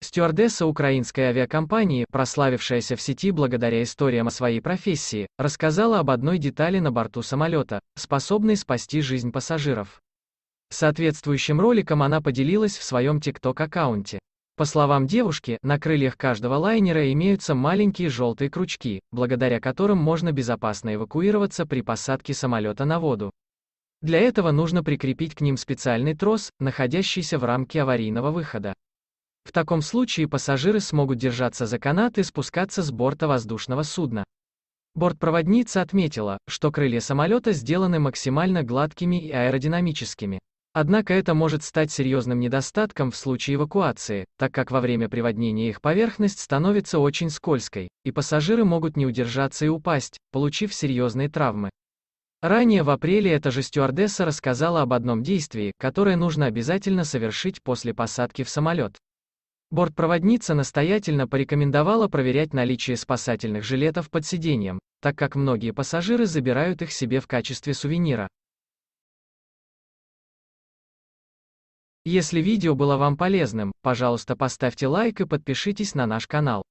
Стюардесса украинской авиакомпании, прославившаяся в сети благодаря историям о своей профессии, рассказала об одной детали на борту самолета, способной спасти жизнь пассажиров. Соответствующим роликом она поделилась в своем TikTok-аккаунте. По словам девушки, на крыльях каждого лайнера имеются маленькие желтые крючки, благодаря которым можно безопасно эвакуироваться при посадке самолета на воду. Для этого нужно прикрепить к ним специальный трос, находящийся в рамке аварийного выхода. В таком случае пассажиры смогут держаться за канат и спускаться с борта воздушного судна. Бортпроводница отметила, что крылья самолета сделаны максимально гладкими и аэродинамическими. Однако это может стать серьезным недостатком в случае эвакуации, так как во время приводнения их поверхность становится очень скользкой, и пассажиры могут не удержаться и упасть, получив серьезные травмы. Ранее в апреле эта же стюардесса рассказала об одном действии, которое нужно обязательно совершить после посадки в самолет. Бортпроводница настоятельно порекомендовала проверять наличие спасательных жилетов под сиденьем, так как многие пассажиры забирают их себе в качестве сувенира. Если видео было вам полезным, пожалуйста поставьте лайк и подпишитесь на наш канал.